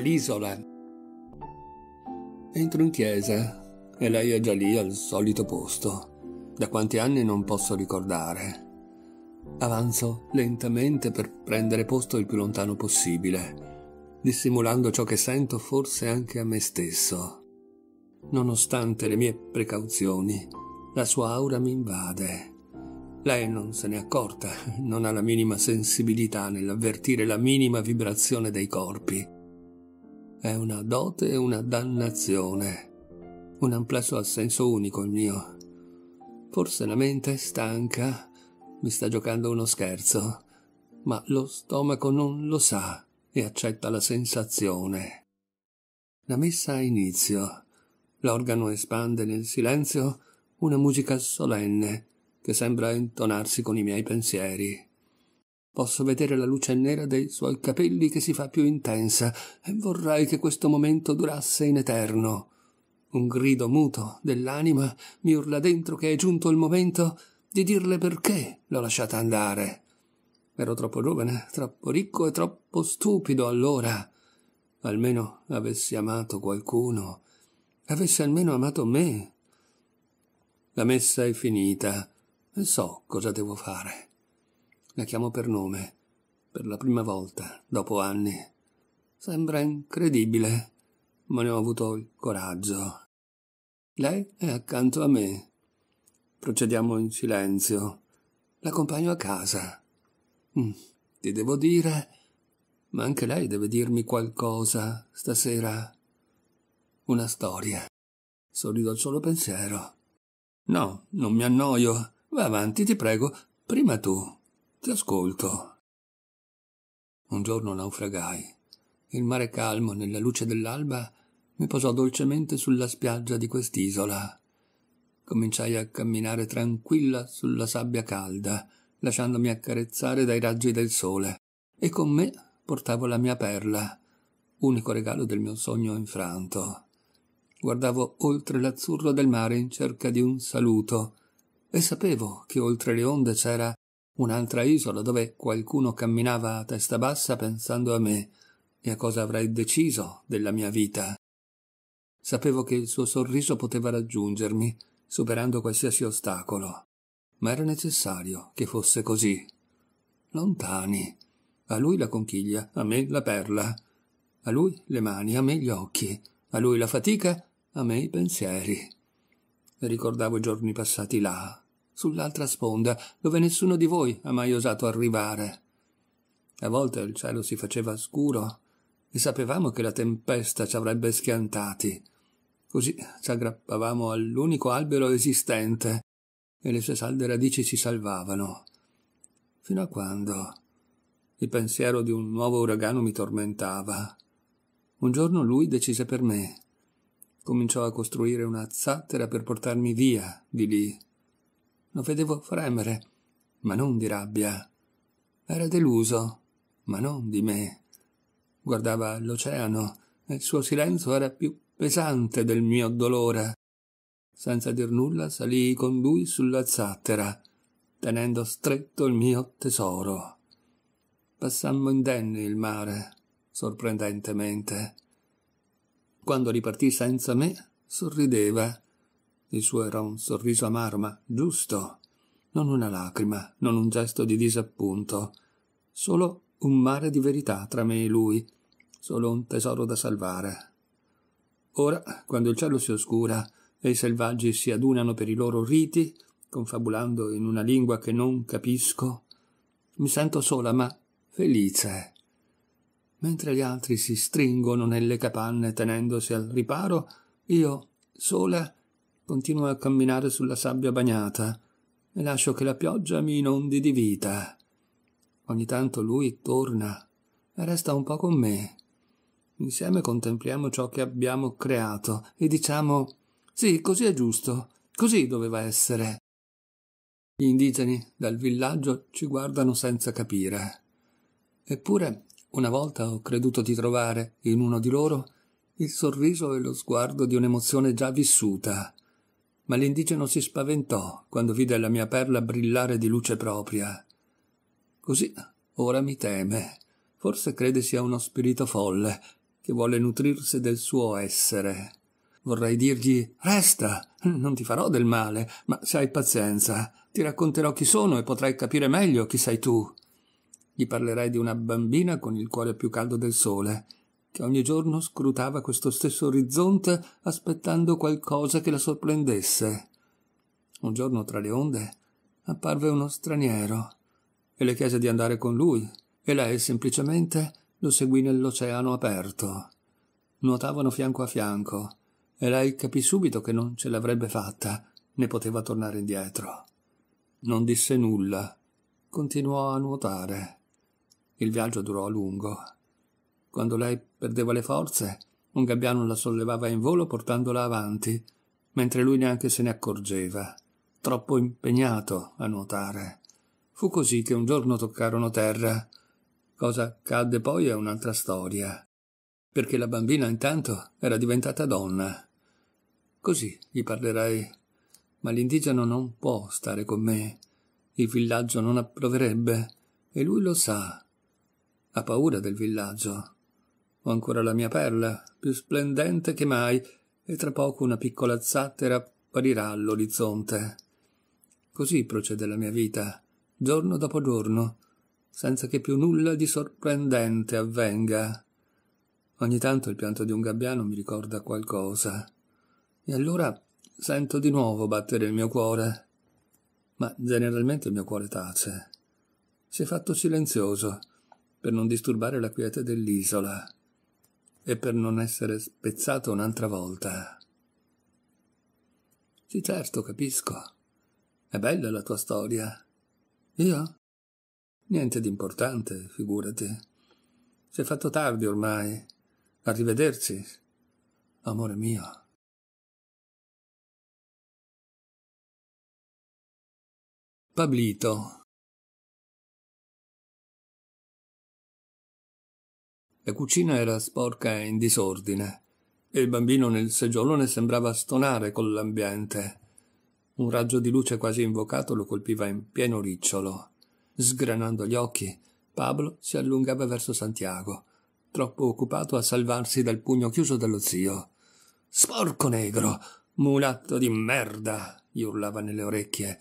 l'isola. Entro in chiesa e lei è già lì al solito posto. Da quanti anni non posso ricordare. Avanzo lentamente per prendere posto il più lontano possibile, dissimulando ciò che sento forse anche a me stesso. Nonostante le mie precauzioni, la sua aura mi invade. Lei non se ne accorta, non ha la minima sensibilità nell'avvertire la minima vibrazione dei corpi. È una dote e una dannazione. Un amplesso a senso unico il mio. Forse la mente, è stanca, mi sta giocando uno scherzo, ma lo stomaco non lo sa e accetta la sensazione. La messa ha inizio. L'organo espande nel silenzio una musica solenne che sembra intonarsi con i miei pensieri. Posso vedere la luce nera dei suoi capelli che si fa più intensa e vorrei che questo momento durasse in eterno. Un grido muto dell'anima mi urla dentro che è giunto il momento di dirle perché l'ho lasciata andare. Ero troppo giovane, troppo ricco e troppo stupido allora. Almeno avessi amato qualcuno. Avessi almeno amato me. La messa è finita e so cosa devo fare. La chiamo per nome, per la prima volta, dopo anni. Sembra incredibile, ma ne ho avuto il coraggio. Lei è accanto a me. Procediamo in silenzio. L'accompagno a casa. Mm, ti devo dire, ma anche lei deve dirmi qualcosa stasera. Una storia. Sorrido al solo pensiero. No, non mi annoio. Va avanti, ti prego, prima tu. Ti ascolto. Un giorno naufragai. Il mare calmo, nella luce dell'alba, mi posò dolcemente sulla spiaggia di quest'isola. Cominciai a camminare tranquilla sulla sabbia calda, lasciandomi accarezzare dai raggi del sole, e con me portavo la mia perla, unico regalo del mio sogno infranto. Guardavo oltre l'azzurro del mare in cerca di un saluto, e sapevo che oltre le onde c'era un'altra isola dove qualcuno camminava a testa bassa pensando a me e a cosa avrei deciso della mia vita. Sapevo che il suo sorriso poteva raggiungermi, superando qualsiasi ostacolo, ma era necessario che fosse così. Lontani. A lui la conchiglia, a me la perla. A lui le mani, a me gli occhi, a lui la fatica, a me i pensieri. Ricordavo i giorni passati là, sull'altra sponda, dove nessuno di voi ha mai osato arrivare. A volte il cielo si faceva scuro e sapevamo che la tempesta ci avrebbe schiantati. Così ci aggrappavamo all'unico albero esistente e le sue salde radici ci salvavano. Fino a quando il pensiero di un nuovo uragano mi tormentava. Un giorno lui decise per me. Cominciò a costruire una zattera per portarmi via di lì lo vedevo fremere, ma non di rabbia. Era deluso, ma non di me. Guardava l'oceano e il suo silenzio era più pesante del mio dolore. Senza dir nulla salii con lui sulla zattera, tenendo stretto il mio tesoro. Passammo indenni il mare, sorprendentemente. Quando ripartì senza me, sorrideva il suo era un sorriso amaro, ma giusto. Non una lacrima, non un gesto di disappunto. Solo un mare di verità tra me e lui. Solo un tesoro da salvare. Ora, quando il cielo si oscura e i selvaggi si adunano per i loro riti, confabulando in una lingua che non capisco, mi sento sola ma felice. Mentre gli altri si stringono nelle capanne tenendosi al riparo, io sola Continuo a camminare sulla sabbia bagnata e lascio che la pioggia mi inondi di vita. Ogni tanto lui torna e resta un po' con me. Insieme contempliamo ciò che abbiamo creato e diciamo sì, così è giusto, così doveva essere. Gli indigeni dal villaggio ci guardano senza capire. Eppure, una volta ho creduto di trovare in uno di loro il sorriso e lo sguardo di un'emozione già vissuta ma l'indigeno si spaventò quando vide la mia perla brillare di luce propria. Così ora mi teme, forse crede sia uno spirito folle, che vuole nutrirsi del suo essere. Vorrei dirgli Resta, non ti farò del male, ma se hai pazienza, ti racconterò chi sono e potrai capire meglio chi sei tu. Gli parlerai di una bambina con il cuore più caldo del sole, che ogni giorno scrutava questo stesso orizzonte aspettando qualcosa che la sorprendesse. Un giorno tra le onde apparve uno straniero e le chiese di andare con lui e lei semplicemente lo seguì nell'oceano aperto. Nuotavano fianco a fianco e lei capì subito che non ce l'avrebbe fatta né poteva tornare indietro. Non disse nulla, continuò a nuotare. Il viaggio durò a lungo quando lei perdeva le forze, un gabbiano la sollevava in volo portandola avanti, mentre lui neanche se ne accorgeva, troppo impegnato a nuotare. Fu così che un giorno toccarono terra. Cosa cadde poi è un'altra storia, perché la bambina intanto era diventata donna. Così gli parlerei, ma l'indigeno non può stare con me. Il villaggio non approverebbe, e lui lo sa. Ha paura del villaggio. Ho ancora la mia perla, più splendente che mai, e tra poco una piccola zattera apparirà all'orizzonte. Così procede la mia vita, giorno dopo giorno, senza che più nulla di sorprendente avvenga. Ogni tanto il pianto di un gabbiano mi ricorda qualcosa. E allora sento di nuovo battere il mio cuore. Ma generalmente il mio cuore tace. Si è fatto silenzioso, per non disturbare la quiete dell'isola e per non essere spezzato un'altra volta. Sì, certo, capisco. È bella la tua storia. Io? Niente di importante, figurati. Si è fatto tardi ormai. Arrivederci, amore mio. Pablito La cucina era sporca e in disordine, e il bambino nel seggiolone sembrava stonare con l'ambiente. Un raggio di luce quasi invocato lo colpiva in pieno ricciolo. Sgranando gli occhi, Pablo si allungava verso Santiago, troppo occupato a salvarsi dal pugno chiuso dello zio. Sporco negro! Mulatto di merda! gli urlava nelle orecchie,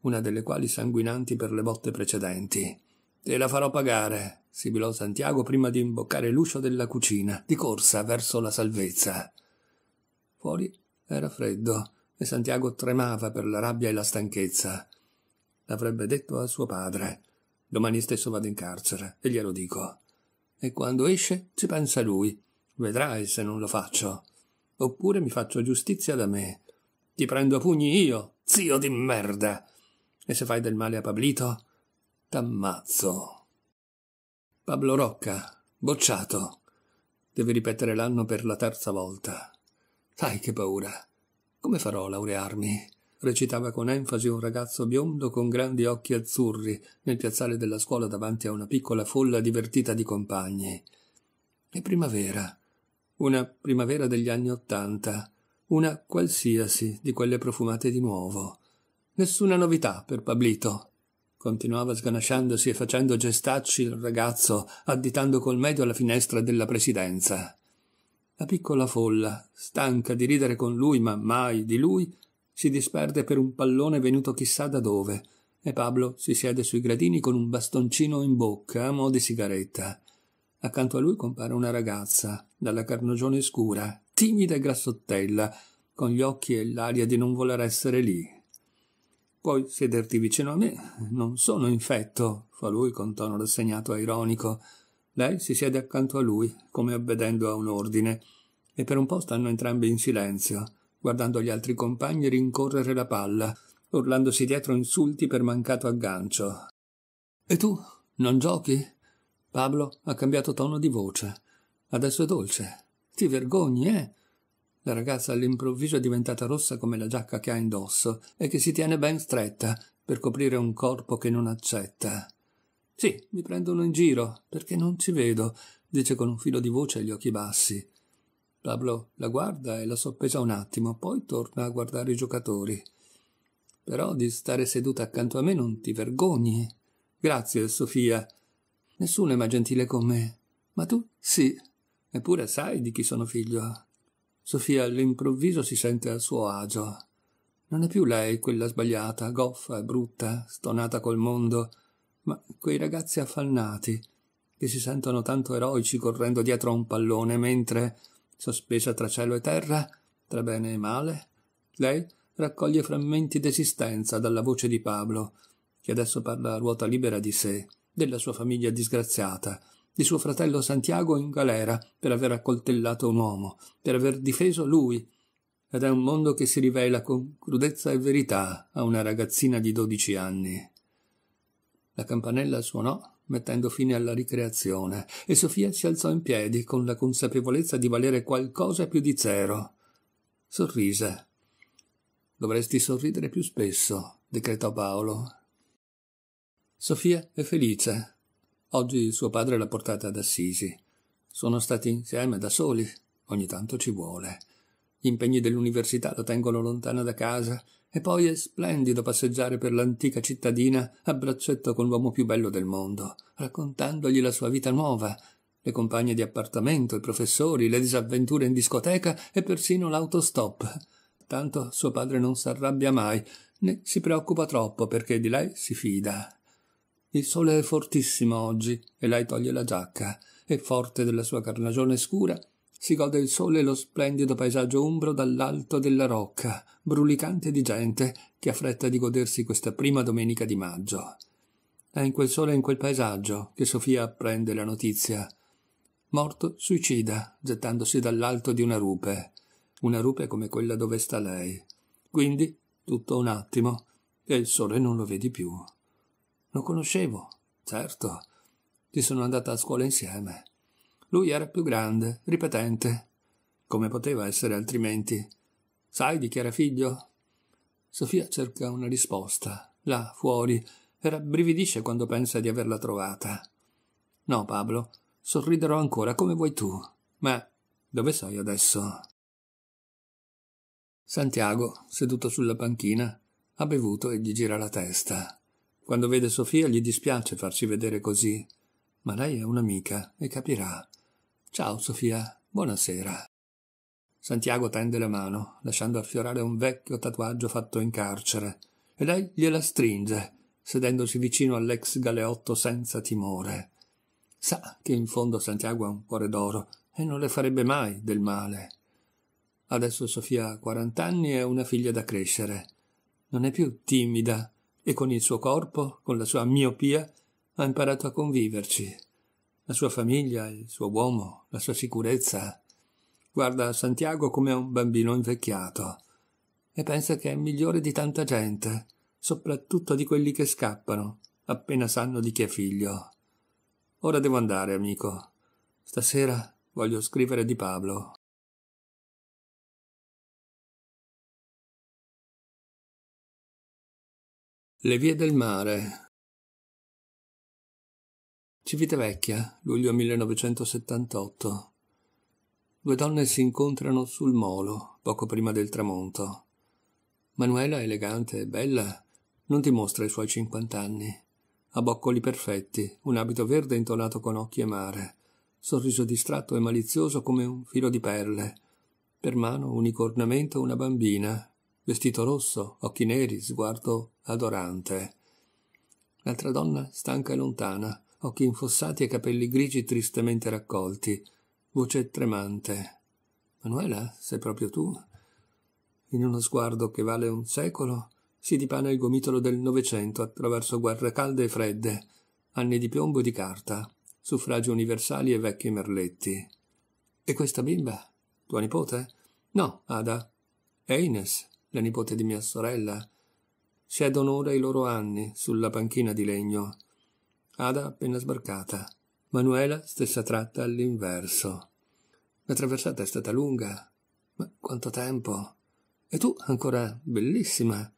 una delle quali sanguinanti per le botte precedenti. Te la farò pagare sibilò Santiago prima di imboccare l'uscio della cucina, di corsa verso la salvezza. Fuori era freddo e Santiago tremava per la rabbia e la stanchezza. L'avrebbe detto a suo padre. Domani stesso vado in carcere e glielo dico. E quando esce ci pensa lui. Vedrai se non lo faccio. Oppure mi faccio giustizia da me. Ti prendo a pugni io, zio di merda. E se fai del male a Pablito, t'ammazzo. Pablo Rocca, bocciato. Deve ripetere l'anno per la terza volta. Sai che paura. Come farò a laurearmi? recitava con enfasi un ragazzo biondo con grandi occhi azzurri nel piazzale della scuola davanti a una piccola folla divertita di compagni. E primavera, una primavera degli anni ottanta, una qualsiasi di quelle profumate di nuovo. Nessuna novità per Pablito continuava sganasciandosi e facendo gestacci il ragazzo, additando col medio la finestra della presidenza. La piccola folla, stanca di ridere con lui ma mai di lui, si disperde per un pallone venuto chissà da dove, e Pablo si siede sui gradini con un bastoncino in bocca a mo' di sigaretta. Accanto a lui compare una ragazza, dalla carnagione scura, timida e grassottella, con gli occhi e l'aria di non voler essere lì, Puoi sederti vicino a me. Non sono infetto, fa lui con tono rassegnato e ironico. Lei si siede accanto a lui, come obbedendo a un ordine, e per un po' stanno entrambi in silenzio, guardando gli altri compagni rincorrere la palla, urlandosi dietro insulti per mancato aggancio. E tu non giochi? Pablo ha cambiato tono di voce. Adesso è dolce. Ti vergogni, eh? La ragazza all'improvviso è diventata rossa come la giacca che ha indosso e che si tiene ben stretta per coprire un corpo che non accetta. Sì, mi prendono in giro perché non ci vedo, dice con un filo di voce e gli occhi bassi. Pablo la guarda e la soppesa un attimo, poi torna a guardare i giocatori. Però di stare seduta accanto a me non ti vergogni. Grazie, Sofia. Nessuno è mai gentile con me, ma tu sì. Eppure sai di chi sono figlio. Sofia all'improvviso si sente al suo agio. Non è più lei quella sbagliata, goffa e brutta, stonata col mondo, ma quei ragazzi affannati che si sentono tanto eroici correndo dietro a un pallone mentre, sospesa tra cielo e terra, tra bene e male, lei raccoglie frammenti d'esistenza dalla voce di Pablo, che adesso parla a ruota libera di sé, della sua famiglia disgraziata, di suo fratello Santiago in galera per aver accoltellato un uomo, per aver difeso lui. Ed è un mondo che si rivela con crudezza e verità a una ragazzina di dodici anni. La campanella suonò mettendo fine alla ricreazione, e Sofia si alzò in piedi con la consapevolezza di valere qualcosa più di zero. Sorrise. Dovresti sorridere più spesso, decretò Paolo. Sofia è felice, Oggi suo padre l'ha portata ad Assisi. Sono stati insieme da soli. Ogni tanto ci vuole. Gli impegni dell'università la tengono lontana da casa e poi è splendido passeggiare per l'antica cittadina a braccetto con l'uomo più bello del mondo, raccontandogli la sua vita nuova, le compagne di appartamento, i professori, le disavventure in discoteca e persino l'autostop. Tanto suo padre non si arrabbia mai, né si preoccupa troppo perché di lei si fida. Il sole è fortissimo oggi e lei toglie la giacca e, forte della sua carnagione scura, si gode il sole e lo splendido paesaggio umbro dall'alto della rocca, brulicante di gente che ha fretta di godersi questa prima domenica di maggio. È in quel sole e in quel paesaggio che Sofia apprende la notizia. Morto suicida, gettandosi dall'alto di una rupe, una rupe come quella dove sta lei. Quindi, tutto un attimo, e il sole non lo vedi più. Lo conoscevo, certo. Ci sono andata a scuola insieme. Lui era più grande, ripetente. Come poteva essere altrimenti? Sai di chi era figlio? Sofia cerca una risposta, là fuori, e rabbrividisce quando pensa di averla trovata. No, Pablo, sorriderò ancora come vuoi tu, ma dove sei adesso? Santiago, seduto sulla panchina, ha bevuto e gli gira la testa. Quando vede Sofia gli dispiace farsi vedere così, ma lei è un'amica e capirà. Ciao Sofia, buonasera. Santiago tende la mano, lasciando affiorare un vecchio tatuaggio fatto in carcere, e lei gliela stringe, sedendosi vicino all'ex galeotto senza timore. Sa che in fondo Santiago ha un cuore d'oro e non le farebbe mai del male. Adesso Sofia ha 40 anni e una figlia da crescere. Non è più timida, e con il suo corpo, con la sua miopia, ha imparato a conviverci. La sua famiglia, il suo uomo, la sua sicurezza. Guarda Santiago come un bambino invecchiato e pensa che è migliore di tanta gente, soprattutto di quelli che scappano, appena sanno di chi è figlio. Ora devo andare, amico. Stasera voglio scrivere di Pablo. Le vie del mare. Civitavecchia, luglio 1978. Due donne si incontrano sul molo, poco prima del tramonto. Manuela, elegante e bella, non dimostra i suoi 50 anni. Ha boccoli perfetti, un abito verde intonato con occhi e mare, sorriso distratto e malizioso come un filo di perle. Per mano, unico ornamento, una bambina, vestito rosso, occhi neri, sguardo adorante. L'altra donna, stanca e lontana, occhi infossati e capelli grigi tristemente raccolti, voce tremante. Manuela, sei proprio tu? In uno sguardo che vale un secolo, si dipana il gomitolo del Novecento attraverso guerre calde e fredde, anni di piombo e di carta, suffragi universali e vecchi merletti. E questa bimba? Tua nipote? No, Ada. È Ines la nipote di mia sorella, siedono ora i loro anni sulla panchina di legno. Ada appena sbarcata, Manuela stessa tratta all'inverso. La traversata è stata lunga, ma quanto tempo! E tu ancora bellissima!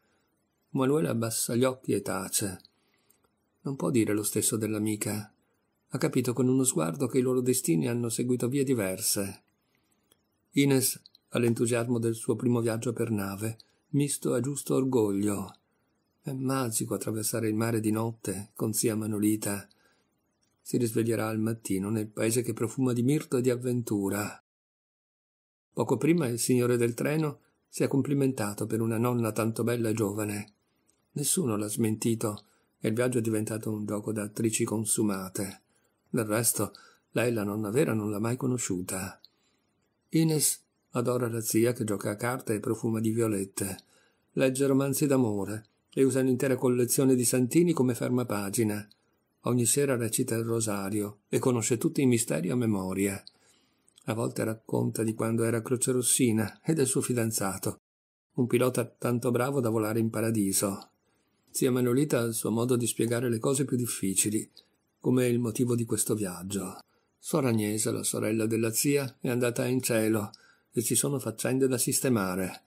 Manuela abbassa gli occhi e tace. Non può dire lo stesso dell'amica. Ha capito con uno sguardo che i loro destini hanno seguito vie diverse. Ines ha l'entusiasmo del suo primo viaggio per nave misto a giusto orgoglio. È magico attraversare il mare di notte con zia Manolita. Si risveglierà al mattino nel paese che profuma di mirto e di avventura. Poco prima il signore del treno si è complimentato per una nonna tanto bella e giovane. Nessuno l'ha smentito e il viaggio è diventato un gioco da attrici consumate. Del resto, lei la nonna vera non l'ha mai conosciuta. Ines Adora la zia che gioca a carte e profuma di violette. Legge romanzi d'amore e usa un'intera collezione di santini come fermapagina. Ogni sera recita il rosario e conosce tutti i misteri a memoria. A volte racconta di quando era Croce Rossina e del suo fidanzato, un pilota tanto bravo da volare in paradiso. Zia Manolita ha il suo modo di spiegare le cose più difficili, come il motivo di questo viaggio. Sora Agnese, la sorella della zia, è andata in cielo e ci sono faccende da sistemare.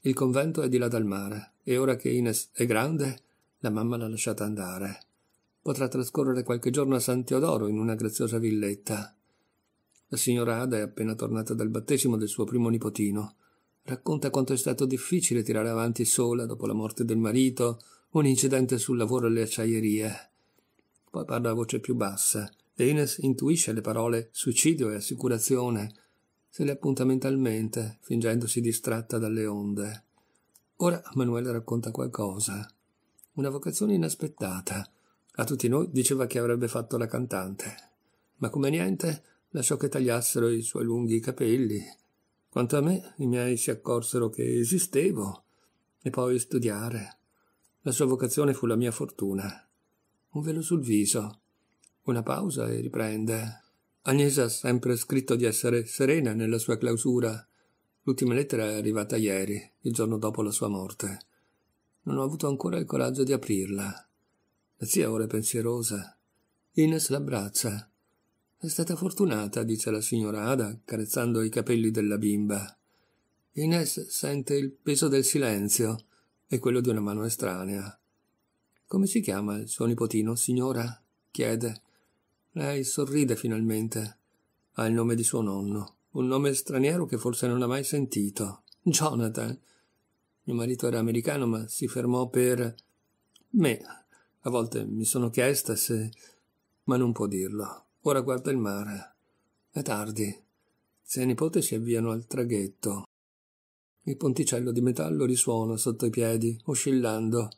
Il convento è di là dal mare e ora che Ines è grande, la mamma l'ha lasciata andare. Potrà trascorrere qualche giorno a San Teodoro in una graziosa villetta. La signora Ada è appena tornata dal battesimo del suo primo nipotino. Racconta quanto è stato difficile tirare avanti sola, dopo la morte del marito, un incidente sul lavoro alle acciaierie. Poi parla a voce più bassa e Ines intuisce le parole suicidio e assicurazione se le appunta mentalmente, fingendosi distratta dalle onde. Ora Manuela racconta qualcosa. Una vocazione inaspettata. A tutti noi diceva che avrebbe fatto la cantante, ma come niente lasciò che tagliassero i suoi lunghi capelli. Quanto a me, i miei si accorsero che esistevo, e poi studiare. La sua vocazione fu la mia fortuna. Un velo sul viso. Una pausa e riprende. Agnese ha sempre scritto di essere serena nella sua clausura. L'ultima lettera è arrivata ieri, il giorno dopo la sua morte. Non ho avuto ancora il coraggio di aprirla. La zia ora è pensierosa. Ines l'abbraccia. È stata fortunata, dice la signora Ada, carezzando i capelli della bimba. Ines sente il peso del silenzio e quello di una mano estranea. Come si chiama il suo nipotino, signora? chiede. Lei sorride finalmente. Ha il nome di suo nonno, un nome straniero che forse non ha mai sentito. Jonathan. Mio marito era americano, ma si fermò per me. A volte mi sono chiesta se. ma non può dirlo. Ora guarda il mare. È tardi. Zia e nipote si avviano al traghetto. Il ponticello di metallo risuona sotto i piedi, oscillando.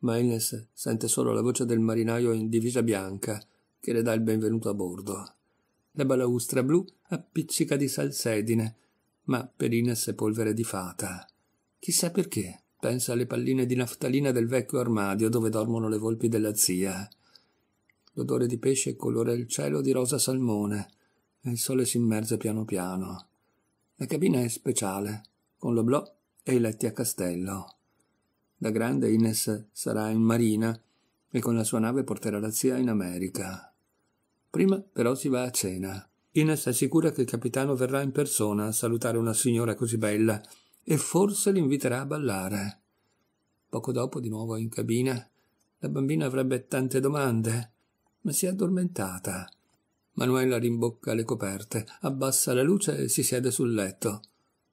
Maines sente solo la voce del marinaio in divisa bianca che le dà il benvenuto a bordo. La balaustra blu appiccica di salsedine, ma per Ines è polvere di fata. Chissà perché, pensa alle palline di naftalina del vecchio armadio dove dormono le volpi della zia. L'odore di pesce colora il cielo di rosa salmone e il sole si immerge piano piano. La cabina è speciale, con lo blò e i letti a castello. Da grande Ines sarà in marina e con la sua nave porterà la zia in America. Prima però si va a cena. Ines è sicura che il capitano verrà in persona a salutare una signora così bella e forse l'inviterà a ballare. Poco dopo, di nuovo in cabina, la bambina avrebbe tante domande, ma si è addormentata. Manuela rimbocca le coperte, abbassa la luce e si siede sul letto.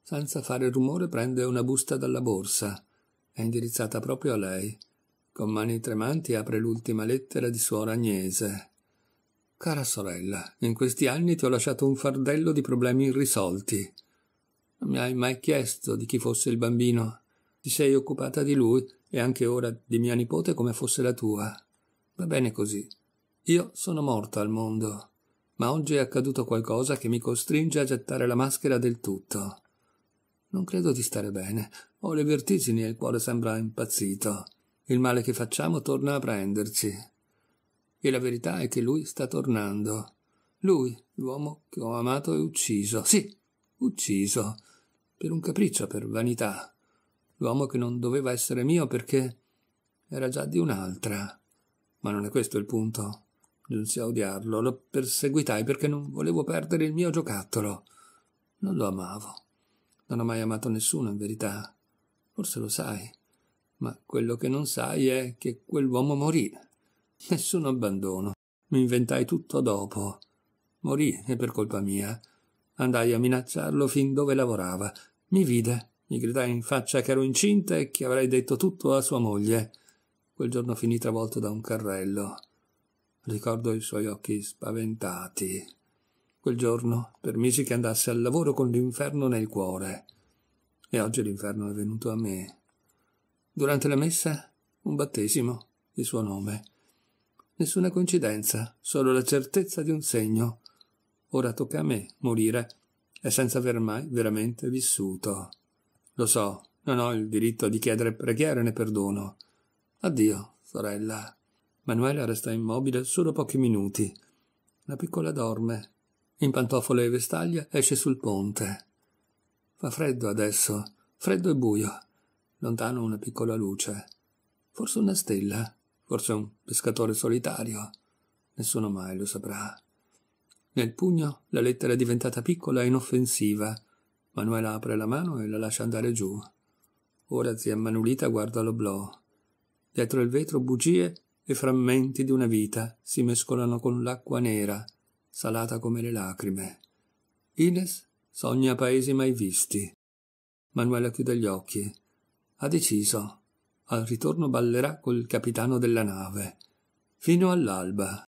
Senza fare rumore prende una busta dalla borsa. È indirizzata proprio a lei. Con mani tremanti apre l'ultima lettera di suor Agnese. Cara sorella, in questi anni ti ho lasciato un fardello di problemi irrisolti. Non mi hai mai chiesto di chi fosse il bambino. Ti sei occupata di lui e anche ora di mia nipote come fosse la tua. Va bene così. Io sono morta al mondo, ma oggi è accaduto qualcosa che mi costringe a gettare la maschera del tutto. Non credo di stare bene. Ho le vertigini e il cuore sembra impazzito. Il male che facciamo torna a prenderci e la verità è che lui sta tornando. Lui, l'uomo che ho amato e ucciso, sì, ucciso, per un capriccio, per vanità. L'uomo che non doveva essere mio perché era già di un'altra. Ma non è questo il punto. Giunsi a odiarlo, lo perseguitai perché non volevo perdere il mio giocattolo. Non lo amavo. Non ho mai amato nessuno, in verità. Forse lo sai. Ma quello che non sai è che quell'uomo morì. Nessun abbandono. Mi inventai tutto dopo. Morì e per colpa mia. Andai a minacciarlo fin dove lavorava. Mi vide, mi gridai in faccia che ero incinta e che avrei detto tutto a sua moglie. Quel giorno finì travolto da un carrello. Ricordo i suoi occhi spaventati. Quel giorno permisi che andasse al lavoro con l'inferno nel cuore. E oggi l'inferno è venuto a me. Durante la messa, un battesimo, il suo nome. Nessuna coincidenza, solo la certezza di un segno. Ora tocca a me morire, e senza aver mai veramente vissuto. Lo so, non ho il diritto di chiedere preghiere né perdono. Addio, sorella. Manuela resta immobile solo pochi minuti. La piccola dorme. In pantofole e vestaglia esce sul ponte. Fa freddo adesso, freddo e buio. Lontano una piccola luce. Forse una stella. Forse un pescatore solitario, nessuno mai lo saprà. Nel pugno la lettera è diventata piccola e inoffensiva. Manuela apre la mano e la lascia andare giù. Ora zia Manulita guarda l'oblò. Dietro il vetro bugie e frammenti di una vita si mescolano con l'acqua nera, salata come le lacrime. Ines sogna paesi mai visti. Manuela chiude gli occhi. Ha deciso al ritorno ballerà col capitano della nave, fino all'alba.